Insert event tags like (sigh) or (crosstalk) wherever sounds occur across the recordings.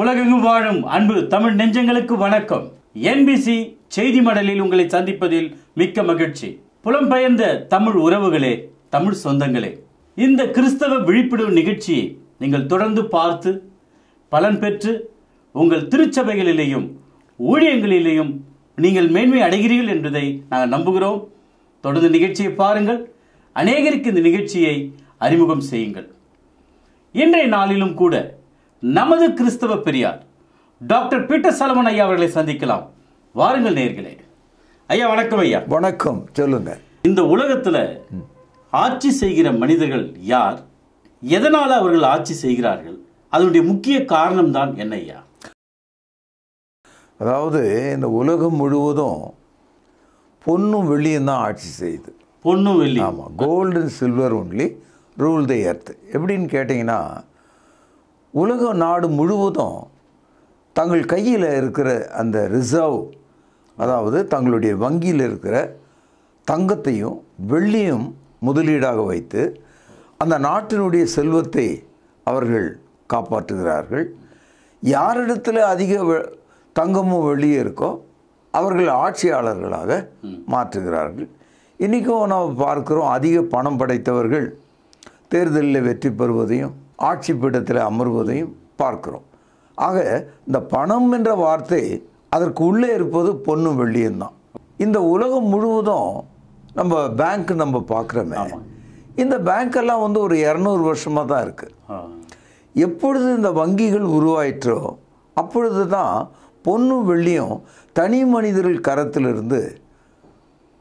உலகெங்கும் வாழும் அன்பு தமிழ் நெஞ்சங்களுக்கு வணக்கம் என்பிசி செய்தி மடலில் உங்களை சந்திப்பதில் மிக்க மகிழ்ச்சி புலம்பெயர்ந்த தமிழ் உறவுகளே தமிழ் சொந்தங்களே இந்த கிறிஸ்தவ விழிப்புணர்வு நிகழ்ச்சியை நீங்கள் தொடர்ந்து பார்த்து பலன் பெற்று உங்கள் திருச்சபைகளிலேயும் ஊழியங்களிலேயும் நீங்கள் மேன்மை அடைகிறீர்கள் என்பதை நாங்கள் நம்புகிறோம் தொடர்ந்து நிகழ்ச்சியை பாருங்கள் அநேகருக்கு இந்த நிகழ்ச்சியை அறிமுகம் செய்யுங்கள் இன்றைய நாளிலும் கூட நமது கிறிஸ்தவ பெரியார் டாக்டர் பீட்டர் சலமன் ஐயா அவர்களை சந்திக்கலாம் வாருங்கள் நேர்களே ஐயா வணக்கம் ஐயா வணக்கம் சொல்லுங்க இந்த உலகத்தில் ஆட்சி செய்கிற மனிதர்கள் யார் எதனால் அவர்கள் ஆட்சி செய்கிறார்கள் அதனுடைய முக்கிய காரணம் தான் என்ன ஐயா அதாவது இந்த உலகம் முழுவதும் பொண்ணும் வெள்ளியும் தான் ஆட்சி செய்யுது பொன்னும் வெள்ளி ஆமாம் gold and silver only rule the earth எப்படின்னு கேட்டிங்கன்னா உலக நாடு முழுவதும் தங்கள் கையில் இருக்கிற அந்த ரிசர்வ் அதாவது தங்களுடைய வங்கியில் இருக்கிற தங்கத்தையும் வெள்ளியும் முதலீடாக வைத்து அந்த நாட்டினுடைய செல்வத்தை அவர்கள் காப்பாற்றுகிறார்கள் யாரிடத்தில் அதிக தங்கமும் வெளியே இருக்கோ அவர்கள் ஆட்சியாளர்களாக மாற்றுகிறார்கள் இன்றைக்கும் நாம் பார்க்கிறோம் அதிக பணம் படைத்தவர்கள் தேர்தலில் வெற்றி பெறுவதையும் ஆட்சி பீடத்தில் அமர்வதையும் பார்க்கிறோம் ஆக இந்த பணம் என்ற வார்த்தை அதற்கு உள்ளே இருப்பது பொண்ணும் வெள்ளியும் தான் இந்த உலகம் முழுவதும் நம்ம பேங்க் நம்ம பார்க்குறோமே இந்த பேங்க்கெல்லாம் வந்து ஒரு இரநூறு வருஷமாக தான் இருக்குது எப்பொழுது இந்த வங்கிகள் உருவாயிற்றோ அப்பொழுது தான் பொண்ணும் வெள்ளியும் தனி மனிதர்கள் கரத்திலிருந்து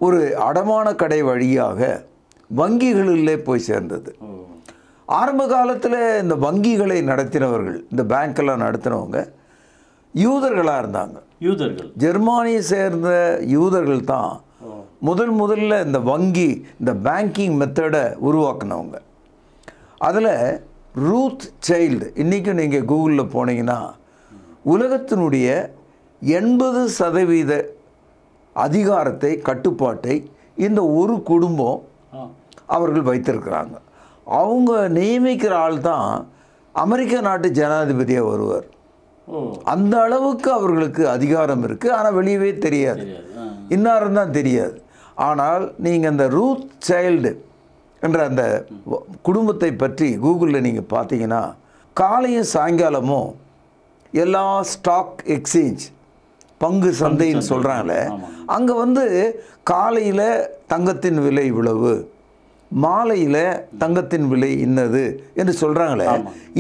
ஒரு அடமான கடை வழியாக வங்கிகளிலே போய் சேர்ந்தது ஆரம்ப காலத்தில் இந்த வங்கிகளை நடத்தினவர்கள் இந்த பேங்க்கெல்லாம் நடத்தினவங்க யூதர்களாக இருந்தாங்க யூதர்கள் ஜெர்மானியை சேர்ந்த யூதர்கள் தான் முதல் முதல்ல இந்த வங்கி இந்த பேங்கிங் மெத்தடை உருவாக்குனவங்க அதில் ரூத் சைல்டு இன்றைக்கும் நீங்கள் கூகுளில் போனீங்கன்னா உலகத்தினுடைய எண்பது சதவீத அதிகாரத்தை கட்டுப்பாட்டை இந்த ஒரு குடும்பம் அவர்கள் வைத்திருக்கிறாங்க அவங்க நியமிக்கிற ஆள் தான் அமெரிக்க நாட்டு ஜனாதிபதியாக வருவார் அந்த அளவுக்கு அவர்களுக்கு அதிகாரம் இருக்குது ஆனால் வெளியவே தெரியாது இன்னாரும் தான் தெரியாது ஆனால் நீங்கள் அந்த ரூத் சைல்டு என்ற அந்த குடும்பத்தை பற்றி கூகுளில் நீங்கள் பார்த்தீங்கன்னா காலையும் சாயங்காலமும் எல்லா ஸ்டாக் எக்ஸ்சேஞ்ச் பங்கு சந்தைன்னு சொல்கிறாங்களே அங்கே வந்து காலையில் தங்கத்தின் விலை இவ்வளவு மாலையில் தங்கத்தின் விலை இன்னது என்று சொல்கிறாங்களே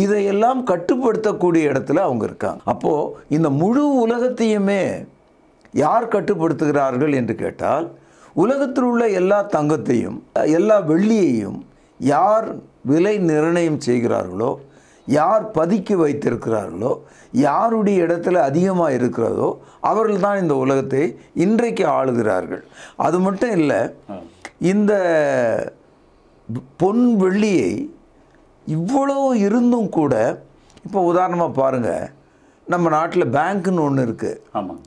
இதையெல்லாம் கட்டுப்படுத்தக்கூடிய இடத்துல அவங்க இருக்காங்க அப்போது இந்த முழு உலகத்தையுமே யார் கட்டுப்படுத்துகிறார்கள் என்று கேட்டால் உலகத்தில் உள்ள எல்லா தங்கத்தையும் எல்லா வெள்ளியையும் யார் விலை நிர்ணயம் செய்கிறார்களோ யார் பதுக்கி வைத்திருக்கிறார்களோ யாருடைய இடத்துல அதிகமாக இருக்கிறதோ அவர்கள் தான் இந்த உலகத்தை இன்றைக்கு ஆளுகிறார்கள் அது மட்டும் இல்லை இந்த பொன் வெள்ளியை இவ்வளோ இருந்தும் கூட இப்போ உதாரணமாக பாருங்கள் நம்ம நாட்டில் பேங்க்குன்னு ஒன்று இருக்குது ஆமாம்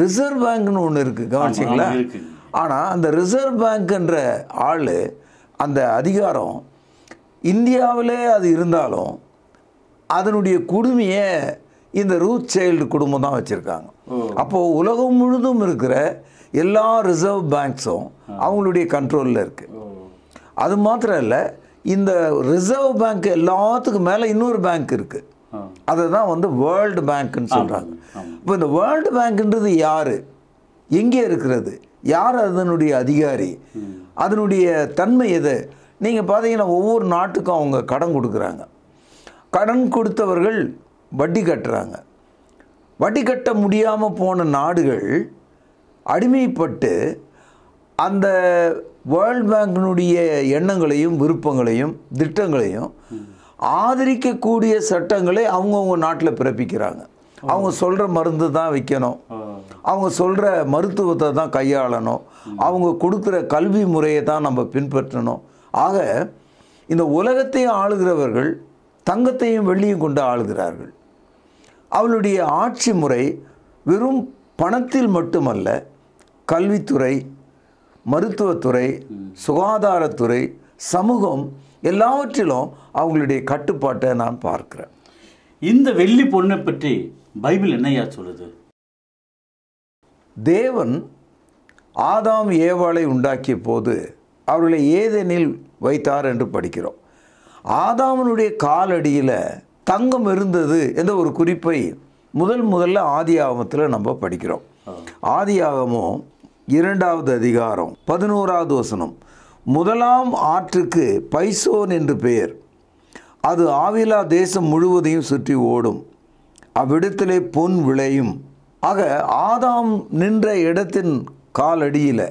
ரிசர்வ் பேங்க்னு ஒன்று இருக்குது கவனிச்சிங்களா ஆனால் அந்த ரிசர்வ் பேங்க்குன்ற ஆள் அந்த அதிகாரம் இந்தியாவிலே அது இருந்தாலும் அதனுடைய குடுமையை இந்த ரூத் சைல்டு குடும்பம் தான் வச்சுருக்காங்க அப்போது உலகம் முழுதும் இருக்கிற எல்லா ரிசர்வ் பேங்க்ஸும் அவங்களுடைய கண்ட்ரோலில் இருக்குது அது மாத்திரம் இல்லை இந்த ரிசர்வ் பேங்க் எல்லாத்துக்கும் மேலே இன்னொரு பேங்க் இருக்குது அதை தான் வந்து வேர்ல்டு பேங்க்குன்னு சொல்கிறாங்க இப்போ இந்த வேர்ல்டு பேங்க்ன்றது யார் எங்கே இருக்கிறது யார் அதனுடைய அதிகாரி அதனுடைய தன்மை எது நீங்கள் பார்த்தீங்கன்னா ஒவ்வொரு நாட்டுக்கும் அவங்க கடன் கொடுக்குறாங்க கடன் கொடுத்தவர்கள் வட்டி கட்டுறாங்க வட்டி கட்ட முடியாமல் போன நாடுகள் அடிமைப்பட்டு அந்த வேர்ல்ட் பேங்கினுடைய எண்ணங்களையும் விருப்பங்களையும் திட்டங்களையும் ஆதரிக்கக்கூடிய சட்டங்களை அவங்கவுங்க நாட்டில் பிறப்பிக்கிறாங்க அவங்க சொல்கிற மருந்து தான் வைக்கணும் அவங்க சொல்கிற மருத்துவத்தை தான் கையாளணும் அவங்க கொடுக்குற கல்வி முறையை தான் நம்ம பின்பற்றணும் ஆக இந்த உலகத்தையும் ஆளுகிறவர்கள் தங்கத்தையும் வெள்ளியும் கொண்டு ஆளுகிறார்கள் அவளுடைய ஆட்சி முறை வெறும் பணத்தில் மட்டுமல்ல கல்வித்துறை மருத்துவத்துறை சுகாதாரத்துறை சமூகம் எல்லாவற்றிலும் அவங்களுடைய கட்டுப்பாட்டை நான் பார்க்கிறேன் இந்த வெள்ளி பொண்ணை பற்றி பைபிள் என்னையா சொல்லுது தேவன் ஆதாம் ஏவாளை உண்டாக்கிய போது அவர்களை ஏதெனில் வைத்தார் என்று படிக்கிறோம் ஆதாமனுடைய காலடியில் தங்கம் இருந்தது என்ற ஒரு குறிப்பை முதல் முதல்ல ஆதி ஆகமத்தில் நம்ம படிக்கிறோம் ஆதி ஆகமும் இரண்டாவது அதிகாரம் பதினோராவது வசனம் முதலாம் ஆற்றுக்கு பைசோன் என்று பெயர் அது ஆவிலா தேசம் முழுவதையும் சுற்றி ஓடும் அவ்விடத்திலே பொன் விளையும் ஆக ஆதாம் நின்ற இடத்தின் காலடியில்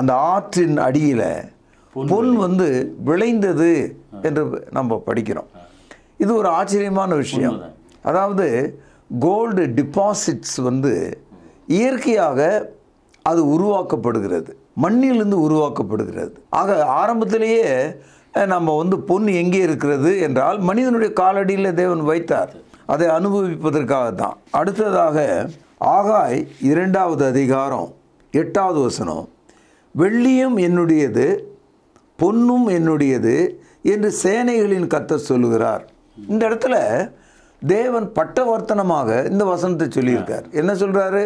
அந்த ஆற்றின் அடியில் பொன் வந்து விளைந்தது என்று நம்ம படிக்கிறோம் இது ஒரு ஆச்சரியமான விஷயம் அதாவது கோல்டு டிபாசிட்ஸ் வந்து இயற்கையாக அது உருவாக்கப்படுகிறது மண்ணிலிருந்து உருவாக்கப்படுகிறது ஆக ஆரம்பத்திலேயே நம்ம வந்து பொன் எங்கே இருக்கிறது என்றால் மனிதனுடைய காலடியில் தேவன் வைத்தார் அதை அனுபவிப்பதற்காக தான் அடுத்ததாக ஆகாய் இரண்டாவது அதிகாரம் எட்டாவது வசனம் வெள்ளியும் என்னுடையது பொன்னும் என்னுடையது என்று சேனைகளின் கத்த சொல்லுகிறார் இந்த இடத்துல தேவன் பட்டவர்த்தனமாக இந்த வசனத்தை சொல்லியிருக்கார் என்ன சொல்கிறாரு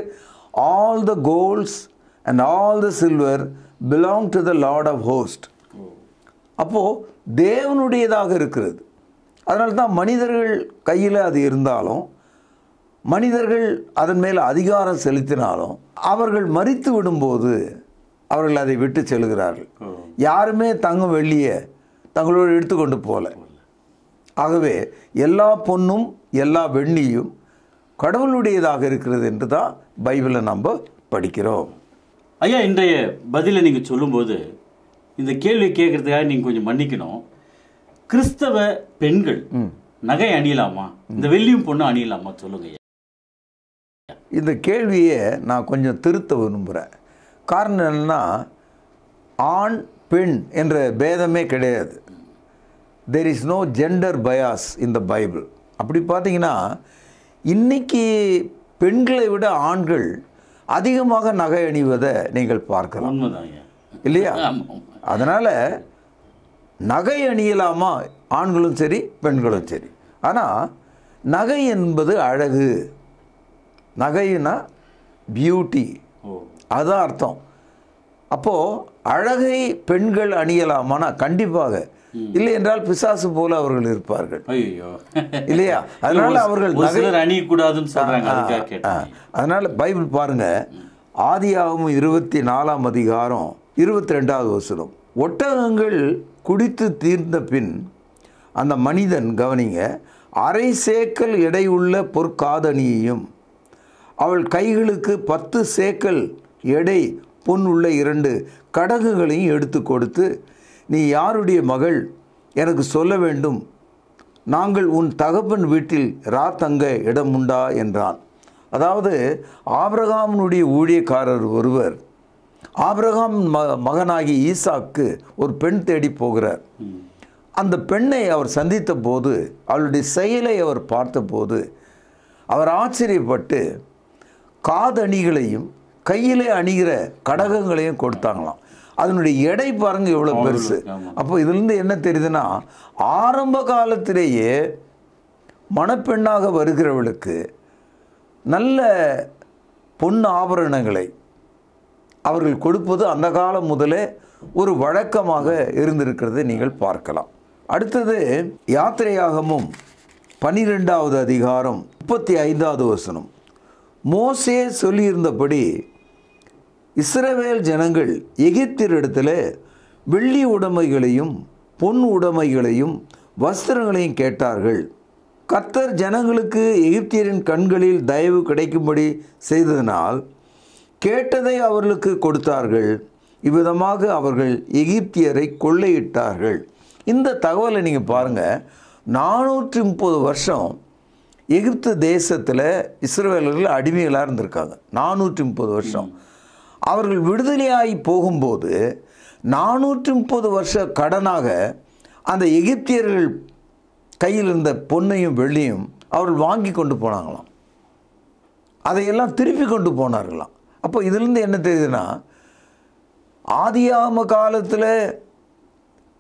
all the golds and all the silver belong to the lord of host அப்போது தேவனுடையதாக இருக்கிறது அதனால தான் மனிதர்கள் கையில் அது இருந்தாலும் மனிதர்கள் அதன் மேல் அதிகாரம் செலுத்தினாலும் அவர்கள் மறித்து விடும்போது அவர்கள் அதை விட்டு செல்கிறார்கள் யாருமே தங்கும் வெள்ளியை தங்களோடு எடுத்துக்கொண்டு போகல ஆகவே எல்லா பொண்ணும் எல்லா வெள்ளியும் கடவுளுடையதாக இருக்கிறது என்று தான் பைபிளை நம்ம படிக்கிறோம் ஐயா இன்றைய பதிலை நீங்கள் சொல்லும்போது இந்த கேள்வி கேட்கறதுக்காக நீங்கள் கொஞ்சம் மன்னிக்கணும் கிறிஸ்தவ பெண்கள் நகை அணியலாமா இந்த வெள்ளியும் பொண்ணு அணியலாமா சொல்லுங்க இந்த கேள்வியை நான் கொஞ்சம் திருத்த விரும்புகிறேன் காரணம் என்னென்னா ஆண் பெண் என்ற பேதமே கிடையாது there is no gender bias இந்த பைபிள் அப்படி பார்த்தீங்கன்னா இன்றைக்கி பெண்களை விட ஆண்கள் அதிகமாக நகை அணிவதை நீங்கள் பார்க்கலாம் இல்லையா அதனால் நகை அணியலாமா ஆண்களும் சரி பெண்களும் சரி ஆனால் நகை என்பது அழகு நகைனா பியூட்டி அதான் அர்த்தம் அப்போது அழகை பெண்கள் அணியலாமானா கண்டிப்பாக இல்லை என்றால் பிசாசு போல அவர்கள் இருப்பார்கள் இல்லையா அதனால அவர்கள் அணியக்கூடாதுன்னு அதனால பைபிள் பாருங்க ஆதியாகவும் இருபத்தி நாலாம் அதிகாரம் இருபத்தி ரெண்டாவது வசனம் ஒட்டகங்கள் குடித்து தீர்ந்த பின் அந்த மனிதன் கவனிங்க அரை சேக்கல் எடையுள்ள பொற்காதணியையும் அவள் கைகளுக்கு பத்து சேக்கல் எடை பொன் உள்ள இரண்டு கடகுகளையும் எடுத்து கொடுத்து நீ யாருடைய மகள் எனக்கு சொல்ல வேண்டும் நாங்கள் உன் தகப்பன் வீட்டில் ரா தங்க இடம் உண்டா என்றான் அதாவது ஆபிரகாமனுடைய ஊழியக்காரர் ஒருவர் ஆபிரகாம் ம மகனாகி ஈசாக்கு ஒரு பெண் தேடி போகிறார் அந்த பெண்ணை அவர் சந்தித்த போது அவளுடைய செயலை அவர் பார்த்தபோது அவர் ஆச்சரியப்பட்டு காதணிகளையும் கையிலே அணிகிற கடகங்களையும் கொடுத்தாங்களாம் அதனுடைய எடை பாருங்க எவ்வளோ பெருசு அப்போ இதுலேருந்து என்ன தெரியுதுன்னா ஆரம்ப காலத்திலேயே மணப்பெண்ணாக வருகிறவளுக்கு நல்ல பொன் ஆபரணங்களை அவர்கள் கொடுப்பது அந்த காலம் முதலே ஒரு வழக்கமாக இருந்திருக்கிறது நீங்கள் பார்க்கலாம் அடுத்தது யாத்திரையாகமும் பனிரெண்டாவது அதிகாரம் முப்பத்தி ஐந்தாவது வசனம் மோசே சொல்லியிருந்தபடி இஸ்ரவேல் ஜனங்கள் எகிப்திரிடத்தில் வெள்ளி உடைமைகளையும் பொன் உடைமைகளையும் வஸ்திரங்களையும் கேட்டார்கள் கத்தர் ஜனங்களுக்கு எகிப்தியரின் கண்களில் தயவு கிடைக்கும்படி செய்ததனால் கேட்டதை அவர்களுக்கு கொடுத்தார்கள் இவ்விதமாக அவர்கள் எகிப்தியரை கொள்ளையிட்டார்கள் இந்த தகவலை நீங்கள் பாருங்கள் நானூற்றி முப்பது வருஷம் எகிப்து தேசத்தில் இஸ்ரேலர்கள் அடிமைகளாக இருந்திருக்காங்க நானூற்றி முப்பது வருஷம் அவர்கள் விடுதலையாகி போகும்போது நானூற்றி முப்பது வருஷ கடனாக அந்த எகிப்தியர்கள் கையில் இருந்த பொன்னையும் வெள்ளியும் அவர்கள் வாங்கி கொண்டு போனாங்களாம் அதையெல்லாம் திருப்பி கொண்டு போனார்களாம் அப்போ இதுலேருந்து என்ன தெரியுதுன்னா ஆதியாம காலத்தில்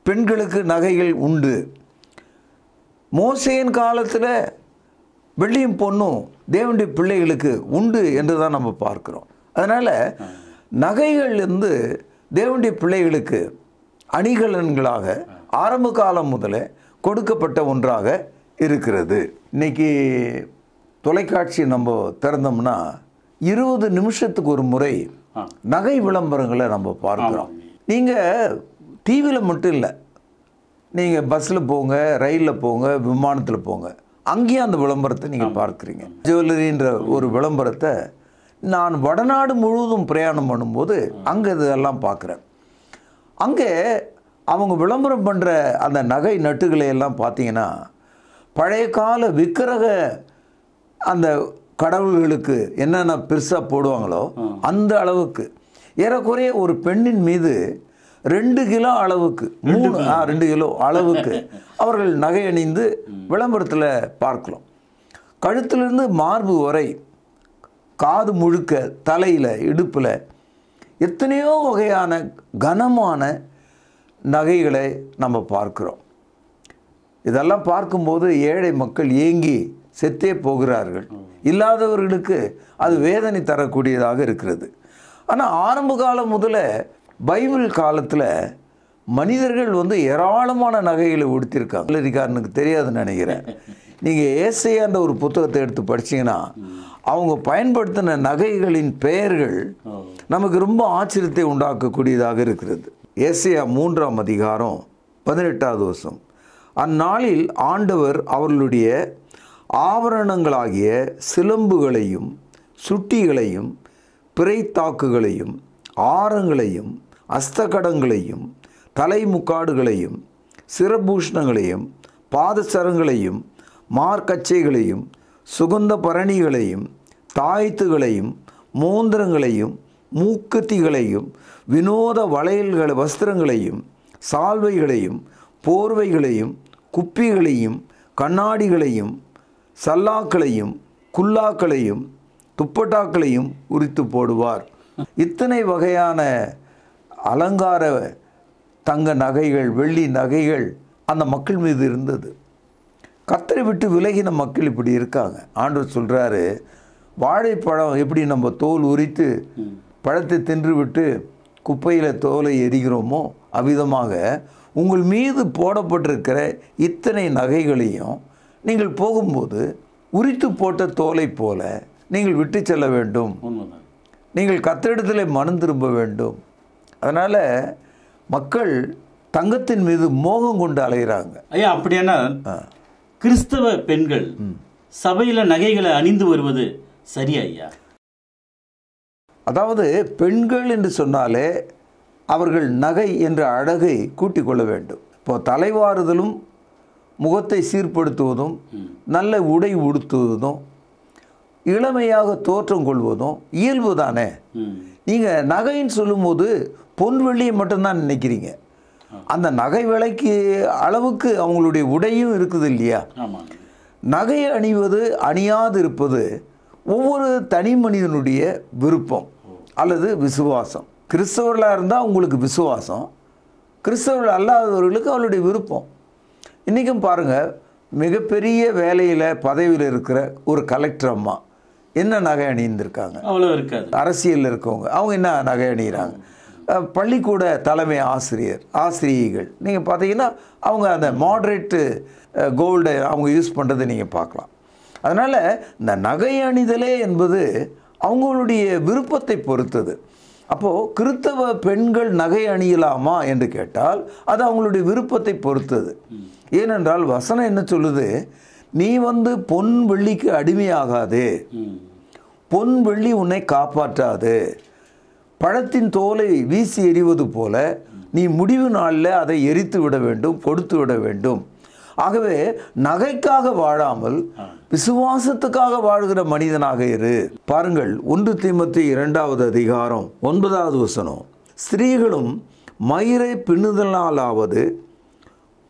பெண்களுக்கு நகைகள் உண்டு மோசையின் காலத்தில் வெள்ளியும் பொண்ணும் தேவண்டி பிள்ளைகளுக்கு உண்டு என்று தான் நம்ம பார்க்குறோம் அதனால் நகைகள்லேருந்து தேவண்டிய பிள்ளைகளுக்கு அணிகலன்களாக ஆரம்ப காலம் முதலே கொடுக்கப்பட்ட ஒன்றாக இருக்கிறது இன்றைக்கி தொலைக்காட்சி நம்ம திறந்தோம்னா இருபது நிமிஷத்துக்கு ஒரு முறை நகை விளம்பரங்களை நம்ம பார்க்குறோம் நீங்கள் டிவியில் மட்டும் இல்லை நீங்கள் பஸ்ஸில் போங்க ரயிலில் போங்க விமானத்தில் போங்க அங்கேயும் அந்த விளம்பரத்தை நீங்கள் பார்க்குறீங்க ஜுவல்லரின்ற ஒரு விளம்பரத்தை நான் வடநாடு முழுவதும் பிரயாணம் பண்ணும்போது அங்கே இதெல்லாம் பார்க்குறேன் அங்கே அவங்க விளம்பரம் பண்ணுற அந்த நகை நட்டுகளை எல்லாம் பார்த்தீங்கன்னா பழைய கால விக்கிரக அந்த கடவுள்களுக்கு என்னென்ன பெருசாக போடுவாங்களோ அந்த அளவுக்கு ஏறக்குறைய ஒரு பெண்ணின் மீது ரெண்டு கிலோ அளவுக்கு மூணு ஆ ரெண்டு கிலோ அளவுக்கு (laughs) அவர்கள் நகை அணிந்து விளம்பரத்தில் பார்க்கலாம் கழுத்திலிருந்து மார்பு வரை காது முழுக்க தலையில் இடுப்பில் எத்தனையோ வகையான கனமான நகைகளை நம்ம பார்க்குறோம் இதெல்லாம் பார்க்கும்போது ஏழை மக்கள் ஏங்கி செத்தே போகிறார்கள் இல்லாதவர்களுக்கு அது வேதனை தரக்கூடியதாக இருக்கிறது ஆனால் ஆரம்ப காலம் முதல்ல பைபிள் காலத்தில் மனிதர்கள் வந்து ஏராளமான நகைகளை உடுத்திருக்காங்க தெரியாதுன்னு நினைக்கிறேன் நீங்கள் ஏசையான்ற ஒரு புத்தகத்தை எடுத்து படிச்சீங்கன்னா அவங்க பயன்படுத்தின நகைகளின் பெயர்கள் நமக்கு ரொம்ப ஆச்சரியத்தை உண்டாக்கக்கூடியதாக இருக்கிறது ஏசியா மூன்றாம் அதிகாரம் பதினெட்டாவது வருஷம் அந்நாளில் ஆண்டவர் அவர்களுடைய ஆவரணங்களாகிய சிலம்புகளையும் சுட்டிகளையும் பிறைத்தாக்குகளையும் ஆரங்களையும் அஸ்தகடங்களையும் தலைமுக்காடுகளையும் சிறபூஷணங்களையும் பாதசரங்களையும் மார்க்கச்சைகளையும் சுகந்த பரணிகளையும் தாய்த்துகளையும் மோந்திரங்களையும் மூக்கத்திகளையும் வினோத வளையல்களை வஸ்திரங்களையும் சால்வைகளையும் போர்வைகளையும் குப்பிகளையும் கண்ணாடிகளையும் சல்லாக்களையும் குல்லாக்களையும் துப்பட்டாக்களையும் உரித்து போடுவார் இத்தனை வகையான அலங்கார தங்க நகைகள் வெள்ளி நகைகள் அந்த மக்கள் மீது இருந்தது கத்தரை விட்டு விலகின மக்கள் இப்படி இருக்காங்க ஆண்டவர் சொல்கிறாரு வாழைப்பழம் எப்படி நம்ம தோல் உரித்து பழத்தை தின்று விட்டு குப்பையில் தோலை எரிகிறோமோ அவ்விதமாக உங்கள் மீது போடப்பட்டிருக்கிற இத்தனை நகைகளையும் நீங்கள் போகும்போது உரித்து போட்ட தோலை போல நீங்கள் விட்டு செல்ல வேண்டும் நீங்கள் கத்திரிடத்தில் மனம் திரும்ப வேண்டும் அதனால் மக்கள் தங்கத்தின் மீது மோகம் கொண்டு அலைகிறாங்க ஐயா அப்படியான கிறிஸ்தவ பெண்கள் சபையில் நகைகளை அணிந்து வருவது சரியா ஐயா அதாவது பெண்கள் என்று சொன்னாலே அவர்கள் நகை என்ற அழகை கூட்டிக் கொள்ள வேண்டும் இப்போ தலைவாறுதலும் முகத்தை சீர்படுத்துவதும் நல்ல உடை உடுத்துவதும் இளமையாக தோற்றம் கொள்வதும் இயல்பு தானே நீங்கள் நகைன்னு சொல்லும்போது பொன் வெள்ளியை மட்டும்தான் நினைக்கிறீங்க அந்த நகை விலைக்கு அளவுக்கு அவங்களுடைய உடையும் இருக்குது இல்லையா நகை அணிவது அணியாது இருப்பது ஒவ்வொரு தனி மனிதனுடைய விருப்பம் அல்லது விசுவாசம் கிறிஸ்தவர்களாக இருந்தால் அவங்களுக்கு விசுவாசம் கிறிஸ்தவர்கள் அல்லாதவர்களுக்கு அவளுடைய விருப்பம் இன்றைக்கும் பாருங்கள் மிகப்பெரிய வேலையில் பதவியில் இருக்கிற ஒரு கலெக்டர் அம்மா என்ன நகை அணிந்திருக்காங்க அவ்வளோ இருக்காது அரசியலில் இருக்கவங்க அவங்க என்ன நகை அணிகிறாங்க பள்ளிக்கூட தலைமை ஆசிரியர் ஆசிரியைகள் நீங்கள் பார்த்தீங்கன்னா அவங்க அந்த மாட்ரேட்டு கோல்டை அவங்க யூஸ் பண்ணுறதை நீங்கள் பார்க்கலாம் அதனால் இந்த நகை அணிதலே என்பது அவங்களுடைய விருப்பத்தை பொறுத்தது அப்போது கிறித்தவ பெண்கள் நகை அணியலாமா என்று கேட்டால் அது அவங்களுடைய விருப்பத்தை பொறுத்தது ஏனென்றால் வசனம் என்ன சொல்லுது நீ வந்து பொன் வெள்ளிக்கு அடிமையாகாது பொன் வெள்ளி உன்னை காப்பாற்றாது பழத்தின் தோலை வீசி எறிவது போல நீ முடிவு நாளில் அதை எரித்து விட வேண்டும் கொடுத்து விட வேண்டும் ஆகவே நகைக்காக வாழாமல் விசுவாசத்துக்காக வாழ்கிற மனிதனாக இரு பாருங்கள் ஒன்று திமுத்தி இரண்டாவது அதிகாரம் ஒன்பதாவது வசனம் ஸ்திரீகளும் மயிரை பின்னுதலாலாவது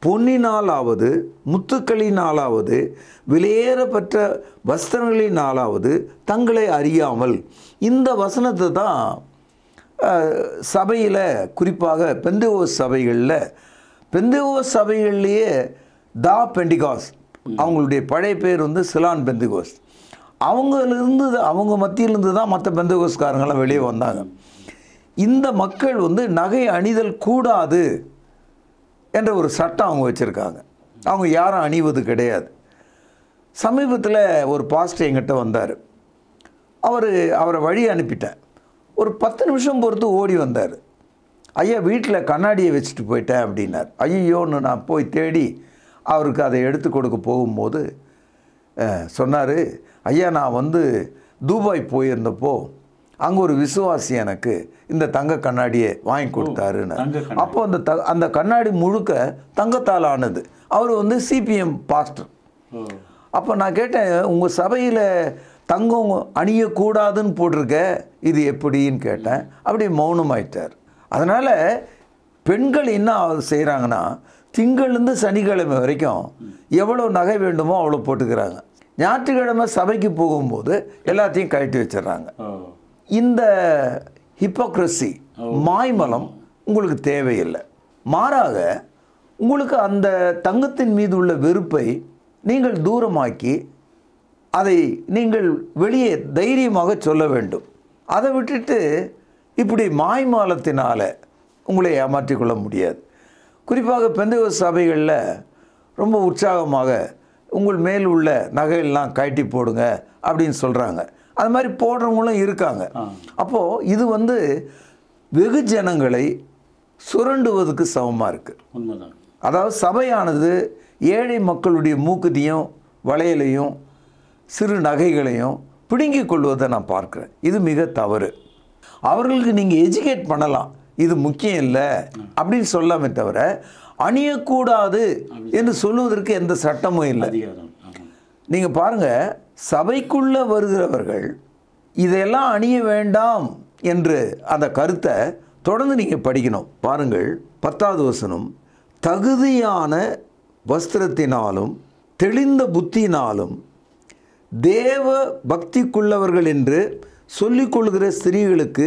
பொன்னினாலாவது முத்துக்களினாலாவது விலையேறப்பட்ட வஸ்திரங்களினாலாவது தங்களை அறியாமல் இந்த வசனத்தை தான் சபையில் குறிப்பாக பெந்தகோ சபைகளில் பெந்தகோ சபைகள்லேயே தா பெண்டிகாஸ் அவங்களுடைய பழைய பேர் வந்து சிலான் பெந்துகோஸ் அவங்களிருந்து அவங்க மத்தியிலிருந்து தான் மற்ற பெந்தகோஸ்காரங்களாம் வெளியே வந்தாங்க இந்த மக்கள் வந்து நகை அணிதல் கூடாது என்ற ஒரு சட்டம் அவங்க வச்சுருக்காங்க அவங்க யாரும் அணிவது கிடையாது சமீபத்தில் ஒரு பாஸ்டர் எங்கிட்ட வந்தார் அவர் அவரை வழி அனுப்பிட்டேன் ஒரு பத்து நிமிஷம் பொறுத்து ஓடி வந்தார் ஐயா வீட்டில் கண்ணாடியை வச்சுட்டு போயிட்டேன் அப்படின்னார் ஐயோன்னு நான் போய் தேடி அவருக்கு அதை எடுத்து கொடுக்க போகும்போது சொன்னார் ஐயா நான் வந்து துபாய் போயிருந்தப்போ அங்கே ஒரு விசுவாசி எனக்கு இந்த தங்க கண்ணாடியை வாங்கி கொடுத்தாருன்னு அப்போ அந்த த அந்த கண்ணாடி முழுக்க தங்கத்தால் ஆனது அவர் வந்து சிபிஎம் பாஸ்டர் அப்போ நான் கேட்டேன் உங்கள் சபையில் தங்கம் அணியக்கூடாதுன்னு போட்டிருக்க இது எப்படின்னு கேட்டேன் அப்படியே மௌனமாயிட்டார் அதனால் பெண்கள் என்ன செய்கிறாங்கன்னா திங்கள்லேருந்து சனிக்கிழமை வரைக்கும் எவ்வளோ நகை வேண்டுமோ அவ்வளோ போட்டுக்கிறாங்க ஞாயிற்றுக்கிழமை சபைக்கு போகும்போது எல்லாத்தையும் கழட்டி வச்சிடறாங்க இந்த ஹிப்போக்ரஸி மாய்மலம் உங்களுக்கு தேவையில்லை மாறாக உங்களுக்கு அந்த தங்கத்தின் மீது உள்ள வெறுப்பை நீங்கள் தூரமாக்கி அதை நீங்கள் வெளியே தைரியமாக சொல்ல வேண்டும் அதை விட்டுட்டு இப்படி மாய்மாலத்தினால் உங்களை ஏமாற்றிக்கொள்ள முடியாது குறிப்பாக பெந்தக சபைகளில் ரொம்ப உற்சாகமாக உங்கள் மேல் உள்ள நகையெல்லாம் கட்டி போடுங்க அப்படின்னு சொல்கிறாங்க அது மாதிரி போடுறவங்களும் இருக்காங்க அப்போது இது வந்து வெகு ஜனங்களை சுரண்டுவதற்கு சமமாக இருக்குது அதாவது சபையானது ஏழை மக்களுடைய மூக்குதியும் வளையலையும் சிறு நகைகளையும் பிடுங்கி கொள்வதை நான் பார்க்குறேன் இது மிக தவறு அவர்களுக்கு நீங்கள் எஜுகேட் பண்ணலாம் இது முக்கியம் இல்லை அப்படின்னு சொல்லாமே தவிர அணியக்கூடாது என்று சொல்லுவதற்கு எந்த சட்டமும் இல்லை நீங்கள் பாருங்கள் சபைக்குள்ளே வருகிறவர்கள் இதையெல்லாம் அணிய வேண்டாம் என்று அந்த கருத்தை தொடர்ந்து நீங்கள் படிக்கணும் பாருங்கள் பத்தாவது வசனம் தகுதியான வஸ்திரத்தினாலும் தெளிந்த புத்தினாலும் தேவ பக்திக்குள்ளவர்கள் என்று சொல்லிக்கொள்கிற ஸ்திரீகளுக்கு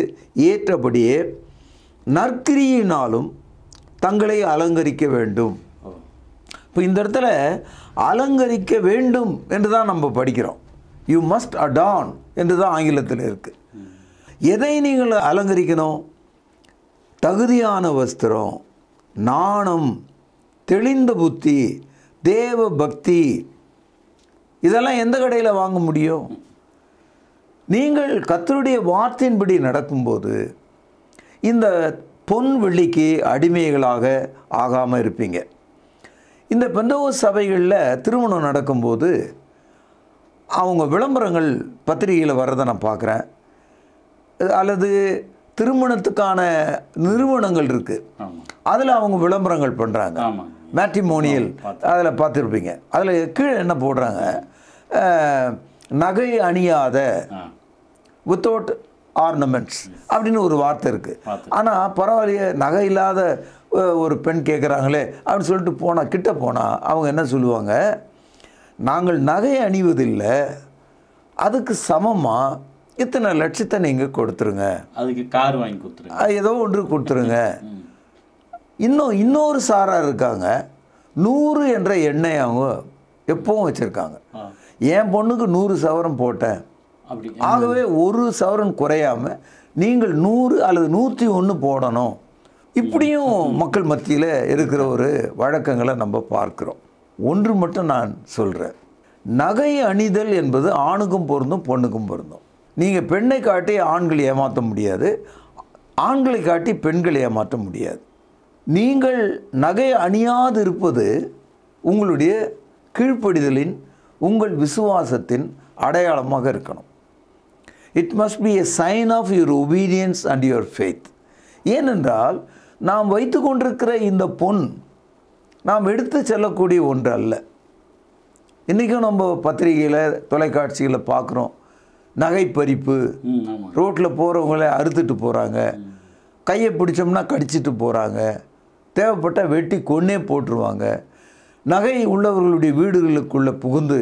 ஏற்றபடியே நற்கிரியினாலும் தங்களை அலங்கரிக்க வேண்டும் இப்போ இந்த இடத்துல அலங்கரிக்க வேண்டும் என்று தான் நம்ம படிக்கிறோம் யூ மஸ்ட் அடான் என்று தான் ஆங்கிலத்தில் இருக்குது எதை நீங்கள் அலங்கரிக்கணும் தகுதியான வஸ்திரம் நாணம் தெளிந்த புத்தி தேவ பக்தி இதெல்லாம் எந்த கடையில் வாங்க முடியும் நீங்கள் கத்தருடைய வார்த்தையின்படி நடக்கும்போது இந்த பொன் வெள்ளிக்கு அடிமைகளாக ஆகாமல் இருப்பீங்க இந்த பெந்தவோ சபைகளில் திருமணம் நடக்கும்போது அவங்க விளம்பரங்கள் பத்திரிகையில் வர்றதை நான் பார்க்குறேன் அல்லது திருமணத்துக்கான நிறுவனங்கள் இருக்குது அதில் அவங்க விளம்பரங்கள் பண்ணுறாங்க மேட்ரிமோனியல் அதில் பார்த்துருப்பீங்க அதில் கீழே என்ன போடுறாங்க நகை அணியாத வித்தவுட் ஆர்னமெண்ட்ஸ் அப்படின்னு ஒரு வார்த்தை இருக்குது ஆனால் பரவாயில்லையே நகை இல்லாத ஒரு பெண் கேட்குறாங்களே அப்படின்னு சொல்லிட்டு போனால் கிட்ட போனால் அவங்க என்ன சொல்லுவாங்க நாங்கள் நகை அணிவதில்லை அதுக்கு சமமாக இத்தனை லட்சத்தை நீங்கள் கொடுத்துருங்க அதுக்கு கார் வாங்கி கொடுத்துருங்க ஏதோ ஒன்று கொடுத்துருங்க இன்னும் இன்னொரு சாராக இருக்காங்க நூறு என்ற எண்ணெய் அவங்க எப்பவும் வச்சுருக்காங்க என் பொண்ணுக்கு நூறு சவரம் போட்டேன் ஆகவே ஒரு சவரன் குறையாமல் நீங்கள் நூறு அல்லது நூற்றி ஒன்று போடணும் இப்படியும் மக்கள் மத்தியில் இருக்கிற ஒரு வழக்கங்களை நம்ம பார்க்குறோம் ஒன்று மட்டும் நான் சொல்கிறேன் நகை அணிதல் என்பது ஆணுக்கும் பொருந்தும் பொண்ணுக்கும் பொருந்தும் நீங்கள் பெண்ணை காட்டி ஆண்கள் ஏமாற்ற முடியாது ஆண்களை காட்டி பெண்கள் ஏமாற்ற முடியாது நீங்கள் நகை அணியாது இருப்பது உங்களுடைய கீழ்ப்படிதலின் உங்கள் விசுவாசத்தின் அடையாளமாக இருக்கணும் it must be a sign of your opinions and your faith ஏனென்றால் நாம் வைத்து கொண்டிருக்கிற இந்த பொன் நாம் எடுத்து செல்லக்கூடிய ஒன்று அல்ல இன்றைக்கும் நம்ம பத்திரிகையில் தொலைக்காட்சியில் பார்க்குறோம் நகை பறிப்பு ரோட்டில் போகிறவங்கள அறுத்துட்டு போகிறாங்க கையை பிடிச்சோம்னா கடிச்சிட்டு போகிறாங்க தேவைப்பட்டால் வெட்டி கொன்னே போட்டுருவாங்க நகை உள்ளவர்களுடைய வீடுகளுக்குள்ளே புகுந்து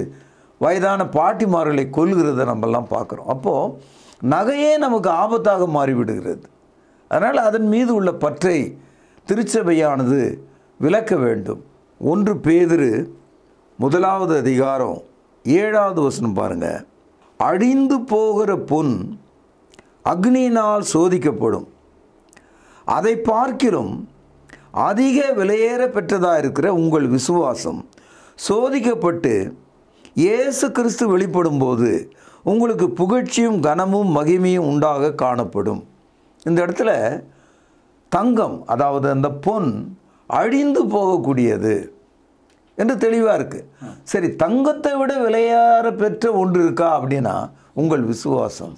வயதான பாட்டிமார்களை கொல்கிறத நம்மெல்லாம் பார்க்குறோம் அப்போது நகையே நமக்கு ஆபத்தாக மாறிவிடுகிறது அதனால் அதன் மீது உள்ள பற்றை திருச்சபையானது விளக்க வேண்டும் ஒன்று பேதிரு முதலாவது அதிகாரம் ஏழாவது வசனம் பாருங்கள் அழிந்து போகிற பொன் அக்னியினால் சோதிக்கப்படும் அதை பார்க்கிறோம் அதிக விலையேற பெற்றதாக இருக்கிற உங்கள் விசுவாசம் சோதிக்கப்பட்டு இயேசு கிறிஸ்து வெளிப்படும் போது உங்களுக்கு புகழ்ச்சியும் கனமும் மகிமையும் உண்டாக காணப்படும் இந்த இடத்துல தங்கம் அதாவது அந்த பொன் அழிந்து போகக்கூடியது என்று தெளிவாக இருக்குது சரி தங்கத்தை விட விளையாற பெற்ற ஒன்று இருக்கா அப்படின்னா உங்கள் விசுவாசம்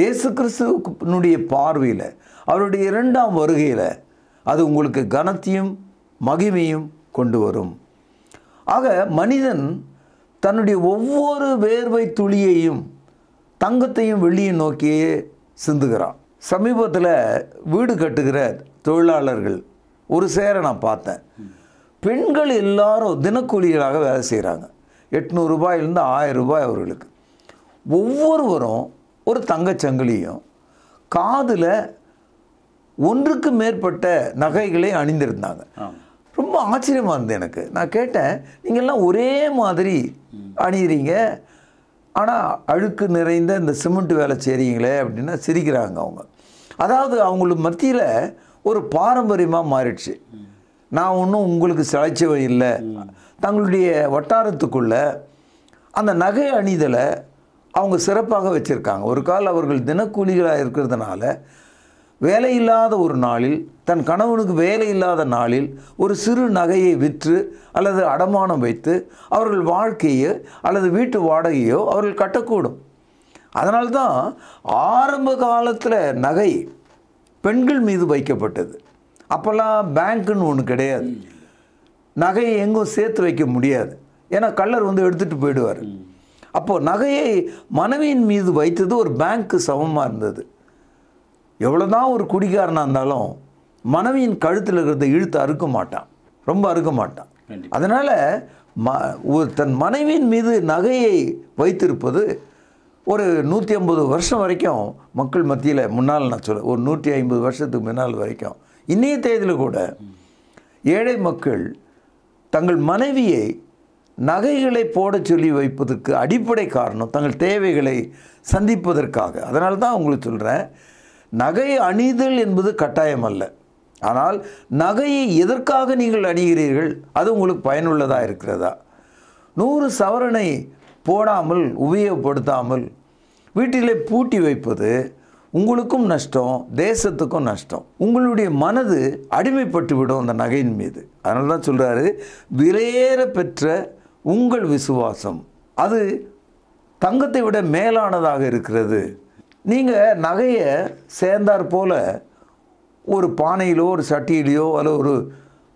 இயேசு கிறிஸ்துவனுடைய பார்வையில் அவருடைய இரண்டாம் வருகையில் அது உங்களுக்கு கனத்தையும் மகிமையும் கொண்டு வரும் ஆக மனிதன் தன்னுடைய ஒவ்வொரு வேர்வை துளியையும் தங்கத்தையும் வெள்ளியும் நோக்கியே சிந்துகிறான் சமீபத்தில் வீடு கட்டுகிற தொழிலாளர்கள் ஒரு சேரை நான் பார்த்தேன் பெண்கள் எல்லாரும் தினக்கூலிகளாக வேலை செய்கிறாங்க எட்நூறுபாயிலேருந்து ஆயிரம் ரூபாய் அவர்களுக்கு ஒவ்வொருவரும் ஒரு தங்கச்சங்கிலியும் காதில் ஒன்றுக்கு மேற்பட்ட நகைகளை அணிந்திருந்தாங்க ரொம்ப ஆச்சரியமாக இருந்தது எனக்கு நான் கேட்டேன் நீங்கள்லாம் ஒரே மாதிரி அணியிறீங்க ஆனால் அழுக்கு நிறைந்த இந்த சிமெண்ட் வேலை செய்கிறீங்களே அப்படின்னா சிரிக்கிறாங்க அவங்க அதாவது அவங்களுக்கு மத்தியில் ஒரு பாரம்பரியமாக மாறிடுச்சு நான் ஒன்றும் உங்களுக்கு சிலைச்சவை இல்லை தங்களுடைய வட்டாரத்துக்குள்ளே அந்த நகை அணிதலை அவங்க சிறப்பாக வச்சுருக்காங்க ஒரு கால் அவர்கள் தினக்கூலிகளாக இருக்கிறதுனால வேலை இல்லாத ஒரு நாளில் தன் கணவனுக்கு வேலை இல்லாத நாளில் ஒரு சிறு நகையை விற்று அல்லது அடமானம் வைத்து அவர்கள் வாழ்க்கையோ அல்லது வீட்டு வாடகையோ அவர்கள் கட்டக்கூடும் அதனால்தான் ஆரம்ப காலத்தில் நகை பெண்கள் மீது வைக்கப்பட்டது அப்போல்லாம் பேங்க்குன்னு ஒன்று கிடையாது நகையை எங்கும் சேர்த்து வைக்க முடியாது ஏன்னா கல்லர் வந்து எடுத்துகிட்டு போயிடுவார் அப்போது நகையை மனைவியின் மீது வைத்தது ஒரு பேங்க்கு சமமாக இருந்தது எவ்வளோதான் ஒரு குடிகாரனாக இருந்தாலும் மனைவியின் கழுத்தில் இருக்கிறத இழுத்து அறுக்க மாட்டான் ரொம்ப அறுக்க மாட்டான் அதனால் ம ஒரு தன் மனைவியின் மீது நகையை வைத்திருப்பது ஒரு நூற்றி ஐம்பது வருஷம் வரைக்கும் மக்கள் மத்தியில் முன்னால் நான் சொல்ல ஒரு நூற்றி ஐம்பது வருஷத்துக்கு முன்னால் வரைக்கும் இன்றைய தேதியில் கூட ஏழை மக்கள் தங்கள் மனைவியை நகைகளை போட சொல்லி வைப்பதற்கு அடிப்படை காரணம் தங்கள் தேவைகளை சந்திப்பதற்காக அதனால தான் உங்களுக்கு சொல்கிறேன் நகை அணிதல் என்பது கட்டாயம் அல்ல ஆனால் நகையை எதற்காக நீங்கள் அணிகிறீர்கள் அது உங்களுக்கு பயனுள்ளதாக இருக்கிறதா நூறு சவரனை போடாமல் உபயோகப்படுத்தாமல் வீட்டிலே பூட்டி வைப்பது உங்களுக்கும் நஷ்டம் தேசத்துக்கும் நஷ்டம் உங்களுடைய மனது அடிமைப்பட்டு விடும் அந்த நகையின் மீது அதனால தான் சொல்கிறாரு விலையேற பெற்ற உங்கள் விசுவாசம் அது தங்கத்தை விட மேலானதாக இருக்கிறது நீங்கள் நகையை சேர்ந்தார் போல் ஒரு பானையிலோ ஒரு சட்டியிலையோ அல்ல ஒரு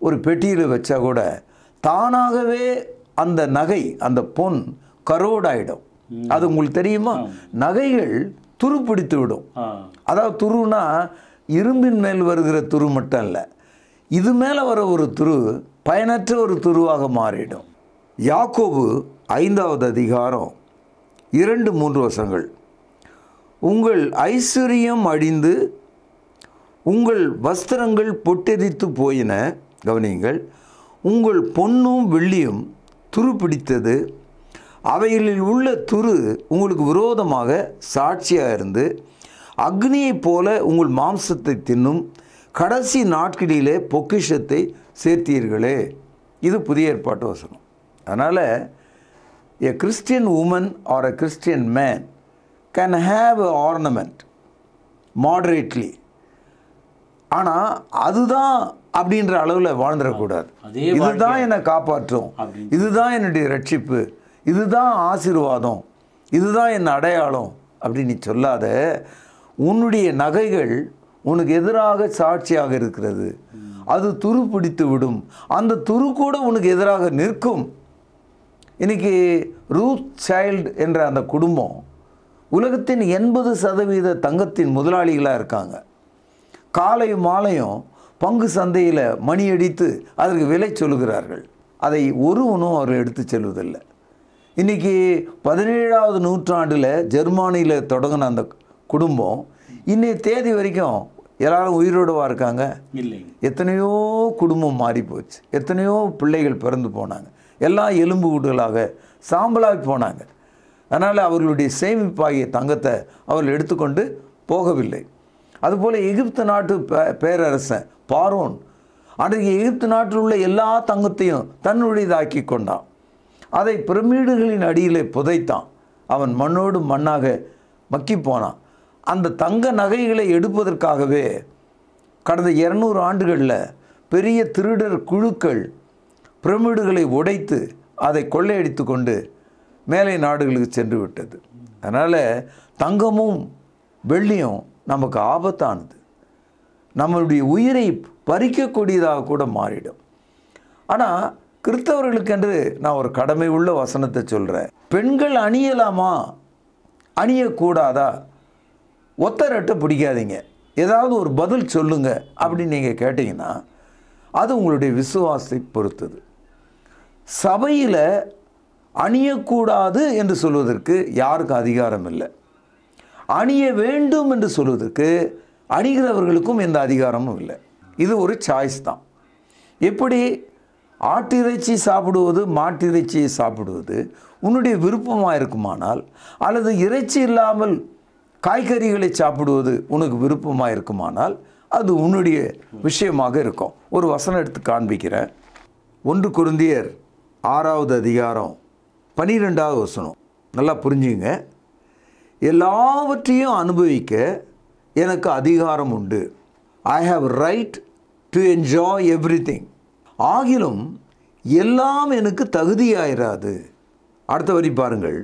ஒரு பெட்டியில் வச்சா கூட தானாகவே அந்த நகை அந்த பொன் கரோடாயிடும் அது உங்களுக்கு தெரியுமா நகைகள் துரு பிடித்து விடும் அதாவது துருன்னா இரும்பின் மேல் வருகிற துரு மட்டும் இல்லை இது மேலே வர ஒரு துரு பயனற்ற ஒரு துருவாக மாறிடும் யாக்கோபு ஐந்தாவது அதிகாரம் இரண்டு மூன்று வருஷங்கள் உங்கள் ஐஸ்வர்யம் அடிந்து உங்கள் வஸ்திரங்கள் பொட்டெரித்து போயின கவனியுங்கள் உங்கள் பொண்ணும் வெள்ளியும் துரு பிடித்தது அவைகளில் உள்ள துரு உங்களுக்கு விரோதமாக சாட்சியாக இருந்து அக்னியைப் போல உங்கள் மாம்சத்தை தின்னும் கடைசி நாட்களிலே பொக்கிஷத்தை சேர்த்தீர்களே இது புதிய ஏற்பாட்டு வசனம் அதனால் a Christian woman or a Christian man can have ornament moderately ஆனால் அதுதான் அப்படின்ற அளவில் வாழ்ந்துடக்கூடாது இதுதான் என்னை காப்பாற்றும் இதுதான் என்னுடைய ரட்சிப்பு இதுதான் ஆசீர்வாதம் இதுதான் என் அடையாளம் அப்படின்னு நீ சொல்லாத உன்னுடைய நகைகள் உனக்கு எதிராக சாட்சியாக இருக்கிறது அது துரு பிடித்து விடும் அந்த துரு கூட உனக்கு எதிராக நிற்கும் இன்றைக்கி ரூத் சைல்டு என்ற அந்த குடும்பம் உலகத்தின் எண்பது சதவீத தங்கத்தின் முதலாளிகளாக இருக்காங்க காலையும் மாலையும் பங்கு சந்தையில் மணியடித்து அதற்கு விலை சொல்லுகிறார்கள் அதை ஒருவனும் அவர் எடுத்து செல்வதில்லை இன்றைக்கி பதினேழாவது நூற்றாண்டில் ஜெர்மானியில் தொடங்கின அந்த குடும்பம் இன்றைய தேதி வரைக்கும் எல்லாரும் உயிரோடவாக இருக்காங்க இல்லை எத்தனையோ குடும்பம் மாறி போச்சு எத்தனையோ பிள்ளைகள் பிறந்து போனாங்க எல்லாம் எலும்பு வீடுகளாக சாம்பலாகி போனாங்க அதனால் அவர்களுடைய சேமிப்பாகிய தங்கத்தை அவர்கள் எடுத்துக்கொண்டு போகவில்லை அதுபோல் எகிப்து நாட்டு பேரரசன் பாரோன் அன்றைக்கு எகிப்து நாட்டில் உள்ள எல்லா தங்கத்தையும் தன்னுடையதாக்கி கொண்டான் அதை பிரமிடுகளின் அடியில் புதைத்தான் அவன் மண்ணோடு மண்ணாக மக்கி போனான் அந்த தங்க நகைகளை எடுப்பதற்காகவே கடந்த இரநூறு ஆண்டுகளில் பெரிய திருடர் குழுக்கள் பிரமிடுகளை உடைத்து அதை கொள்ளையடித்து கொண்டு மேலை நாடுகளுக்கு சென்று விட்டது அதனால் தங்கமும் வெள்ளியும் நமக்கு ஆபத்தானது நம்மளுடைய உயிரை பறிக்கக்கூடியதாக கூட மாறிடும் ஆனால் கிறிஸ்தவர்களுக்கென்று நான் ஒரு கடமை உள்ள வசனத்தை சொல்கிறேன் பெண்கள் அணியலாமா அணியக்கூடாதா ஒத்தரட்டை பிடிக்காதீங்க ஏதாவது ஒரு பதில் சொல்லுங்க அப்படின்னு நீங்கள் கேட்டிங்கன்னா அது உங்களுடைய விசுவாசத்தை பொறுத்தது சபையில் அணியக்கூடாது என்று சொல்வதற்கு யாருக்கு அதிகாரம் இல்லை அணிய வேண்டும் என்று சொல்வதற்கு அணிகிறவர்களுக்கும் எந்த அதிகாரமும் இல்லை இது ஒரு சாய்ஸ் தான் எப்படி ஆட்டிறைச்சி சாப்பிடுவது மாட்டிறைச்சியை சாப்பிடுவது உன்னுடைய விருப்பமாக இருக்குமானால் அல்லது இறைச்சி இல்லாமல் காய்கறிகளை சாப்பிடுவது உனக்கு விருப்பமாக இருக்குமானால் அது உன்னுடைய விஷயமாக இருக்கும் ஒரு வசனம் எடுத்து காண்பிக்கிறேன் ஒன்று குருந்தியர் ஆறாவது அதிகாரம் பனிரெண்டாவது வசனம் நல்லா புரிஞ்சுங்க எல்லாவற்றையும் அனுபவிக்க எனக்கு அதிகாரம் உண்டு I have right to enjoy everything ஆகிலும் எல்லாம் எனக்கு தகுதியாயிராது அடுத்த வரி பாருங்கள்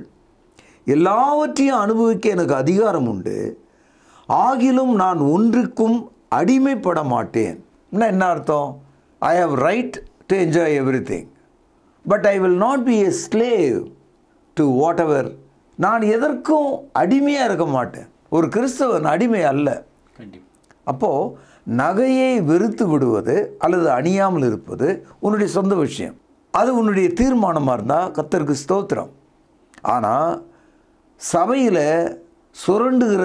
எல்லாவற்றையும் அனுபவிக்க எனக்கு அதிகாரம் உண்டு ஆகிலும் நான் ஒன்றுக்கும் அடிமைப்பட மாட்டேன் என்ன என்ன அர்த்தம் I have right to enjoy everything but I will not be a slave to whatever நான் எதற்கும் அடிமையாக இருக்க மாட்டேன் ஒரு கிறிஸ்தவன் அடிமை அல்ல அப்போது நகையை வெறுத்து விடுவது அல்லது அணியாமல் இருப்பது உன்னுடைய சொந்த விஷயம் அது உன்னுடைய தீர்மானமாக இருந்தால் கத்தருக்கு ஸ்தோத்திரம் ஆனால் சபையில் சுரண்டுகிற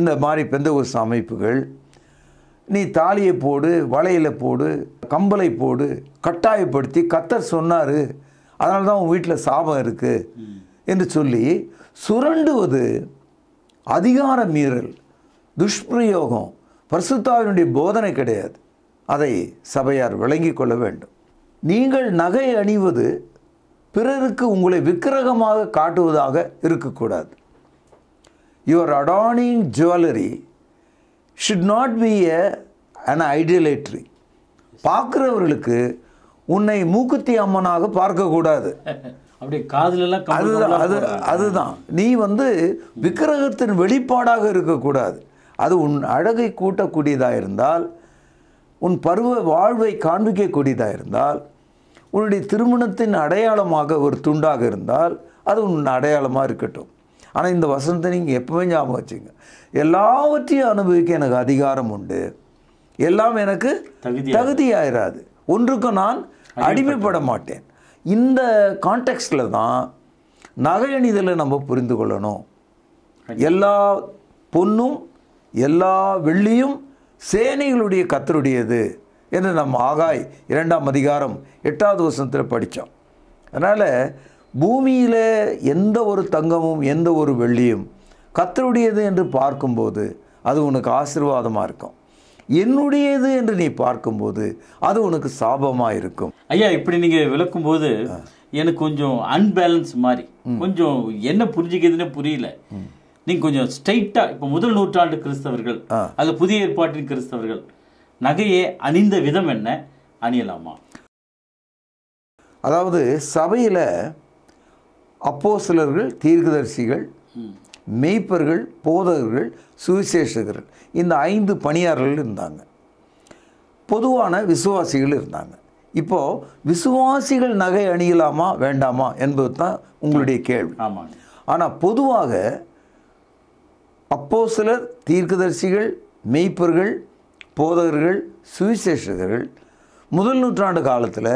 இந்த மாதிரி பெந்தகோஸ் அமைப்புகள் நீ தாலியை போடு வளையலை போடு கம்பலை போடு கட்டாயப்படுத்தி கத்தர் சொன்னார் அதனால தான் உன் வீட்டில் சாபம் இருக்குது என்று சொல்லி சுரண்டுவது அதிகார மீறல் துஷ்பிரயோகம் பரிசுத்தாவினுடைய போதனை கிடையாது அதை சபையார் விளங்கி கொள்ள வேண்டும் நீங்கள் நகை அணிவது பிறருக்கு உங்களை விக்கிரகமாக காட்டுவதாக இருக்கக்கூடாது your adorning jewellery should not be a an idolatry பார்க்குறவர்களுக்கு உன்னை மூக்குத்தி அம்மனாக பார்க்கக்கூடாது அப்படியே காதலெல்லாம் அதுதான் அது அதுதான் நீ வந்து விக்கிரகத்தின் வெளிப்பாடாக இருக்கக்கூடாது அது உன் அழகை கூட்டக்கூடியதாக இருந்தால் உன் பருவ வாழ்வை காண்பிக்கக்கூடியதாக இருந்தால் உன்னுடைய திருமணத்தின் அடையாளமாக ஒரு துண்டாக இருந்தால் அது உன் அடையாளமாக இருக்கட்டும் ஆனால் இந்த வசனத்தை நீங்கள் எப்போவே ஞாபகம் வச்சுங்க எல்லாவற்றையும் அனுபவிக்க எனக்கு அதிகாரம் உண்டு எல்லாம் எனக்கு ஆயிராது ஒன்றுக்கும் நான் அடிமைப்பட மாட்டேன் இந்த கான்டெக்ஸ்டில் தான் நகையணிதலை நம்ம புரிந்து கொள்ளணும் எல்லா பொண்ணும் எல்லா வெள்ளியும் சேனைகளுடைய கத்தருடையது என்று நம்ம ஆகாய் இரண்டாம் அதிகாரம் எட்டாவது வசனத்தில் படித்தோம் அதனால் பூமியில் எந்த ஒரு தங்கமும் எந்த ஒரு வெள்ளியும் கத்தருடையது என்று பார்க்கும்போது அது உனக்கு ஆசீர்வாதமாக இருக்கும் என்னுடையது என்று நீ பார்க்கும்போது அது உனக்கு சாபமாக இருக்கும் ஐயா இப்படி நீங்கள் விளக்கும்போது எனக்கு கொஞ்சம் அன்பேலன்ஸ் மாதிரி கொஞ்சம் என்ன புரிஞ்சுக்கிறதுனே புரியல நீங்கள் கொஞ்சம் ஸ்ட்ரைட்டாக இப்போ முதல் நூற்றாண்டு கிறிஸ்தவர்கள் அதில் புதிய ஏற்பாட்டின் கிறிஸ்தவர்கள் நகையை அணிந்த விதம் என்ன அணியலாமா அதாவது சபையில் அப்போ சிலர்கள் தீர்க்கதரிசிகள் மெய்ப்பர்கள் போதகர்கள் சுவிசேஷகர்கள் இந்த ஐந்து பணியாளர்கள் இருந்தாங்க பொதுவான விசுவாசிகள் இருந்தாங்க இப்போது விசுவாசிகள் நகை அணியலாமா வேண்டாமா என்பது தான் உங்களுடைய கேள்வி ஆனால் பொதுவாக அப்போ சிலர் தீர்க்கதரிசிகள் மெய்ப்பர்கள் போதகர்கள் சுவிசேஷகர்கள் முதல் நூற்றாண்டு காலத்தில்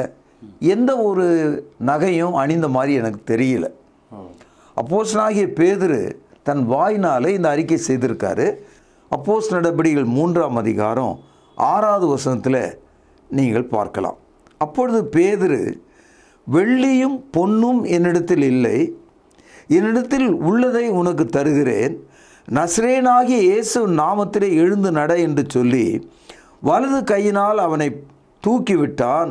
எந்த ஒரு நகையும் அணிந்த மாதிரி எனக்கு தெரியல அப்போஸ்டனாகிய பேதரு தன் வாய்னாலே இந்த அறிக்கை செய்திருக்காரு அப்போஸ் நடவடிக்கைகள் மூன்றாம் அதிகாரம் ஆறாவது வசனத்தில் நீங்கள் பார்க்கலாம் அப்பொழுது பேதரு வெள்ளியும் பொன்னும் என்னிடத்தில் இல்லை என்னிடத்தில் உள்ளதை உனக்கு தருகிறேன் நஸ்ரேனாகிய இயேசு நாமத்திலே எழுந்து நட என்று சொல்லி வலது கையினால் அவனை தூக்கிவிட்டான்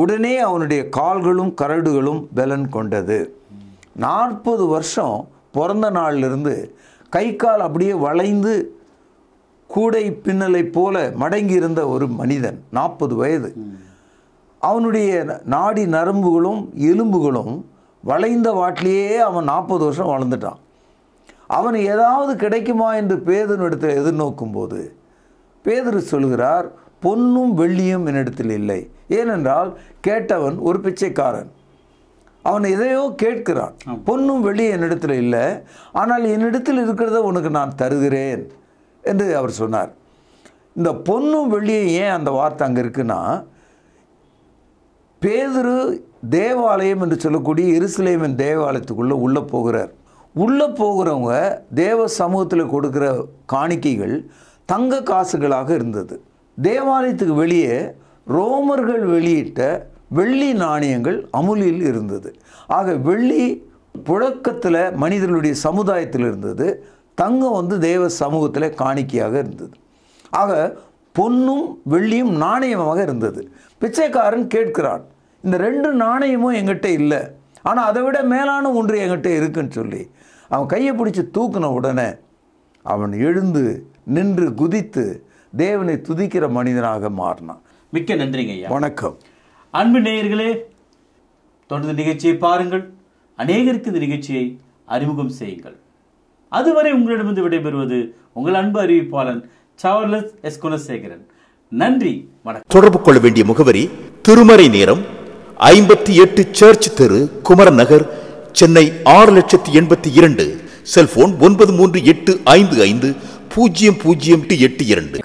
உடனே அவனுடைய கால்களும் கரடுகளும் பலன் கொண்டது நாற்பது வருஷம் பிறந்த நாளிலிருந்து கை கால் அப்படியே வளைந்து கூடை பின்னலை போல மடங்கியிருந்த ஒரு மனிதன் நாற்பது வயது அவனுடைய நாடி நரம்புகளும் எலும்புகளும் வளைந்த வாட்டிலேயே அவன் நாற்பது வருஷம் வளர்ந்துட்டான் அவன் ஏதாவது கிடைக்குமா என்று பேதனிடத்தில் எதிர்நோக்கும் போது பேதர் சொல்கிறார் பொன்னும் வெள்ளியும் என்னிடத்தில் இல்லை ஏனென்றால் கேட்டவன் ஒரு பிச்சைக்காரன் அவன் எதையோ கேட்கிறான் பொண்ணும் வெளியே என்னிடத்தில் இல்லை ஆனால் என்னிடத்தில் இருக்கிறத உனக்கு நான் தருகிறேன் என்று அவர் சொன்னார் இந்த பொன்னும் வெளியே ஏன் அந்த வார்த்தை அங்கே இருக்குன்னா பேதுரு தேவாலயம் என்று சொல்லக்கூடிய இருசிலேமன் தேவாலயத்துக்குள்ளே உள்ளே போகிறார் உள்ளே போகிறவங்க தேவ சமூகத்தில் கொடுக்குற காணிக்கைகள் தங்க காசுகளாக இருந்தது தேவாலயத்துக்கு வெளியே ரோமர்கள் வெளியிட்ட வெள்ளி நாணயங்கள் அமுலில் இருந்தது ஆக வெள்ளி புழக்கத்தில் மனிதர்களுடைய சமுதாயத்தில் இருந்தது தங்கம் வந்து தேவ சமூகத்தில் காணிக்கையாக இருந்தது ஆக பொன்னும் வெள்ளியும் நாணயமாக இருந்தது பிச்சைக்காரன் கேட்கிறான் இந்த ரெண்டு நாணயமும் எங்கிட்ட இல்லை ஆனால் அதை விட மேலான ஒன்று எங்கிட்ட இருக்குன்னு சொல்லி அவன் கையை பிடிச்சி தூக்கின உடனே அவன் எழுந்து நின்று குதித்து தேவனை துதிக்கிற மனிதனாக மாறினான் மிக்க நன்றிங்க ஐயா வணக்கம் அன்பு நேயர்களே தொடர்ந்து நிகழ்ச்சியை பாருங்கள் அநேகருக்கு இந்த நிகழ்ச்சியை அறிமுகம் செய்யுங்கள் அதுவரை உங்களிடமிருந்து விடைபெறுவது உங்கள் அன்பு அறிவிப்பாளன் சவர்லஸ் எஸ் குலசேகரன் நன்றி வணக்கம் தொடர்பு கொள்ள வேண்டிய முகவரி திருமறை நேரம் ஐம்பத்தி எட்டு சர்ச் தெரு குமரன் நகர் சென்னை ஆறு லட்சத்தி எண்பத்தி இரண்டு செல்போன் ஒன்பது மூன்று எட்டு ஐந்து ஐந்து பூஜ்ஜியம் பூஜ்ஜியம் எட்டு இரண்டு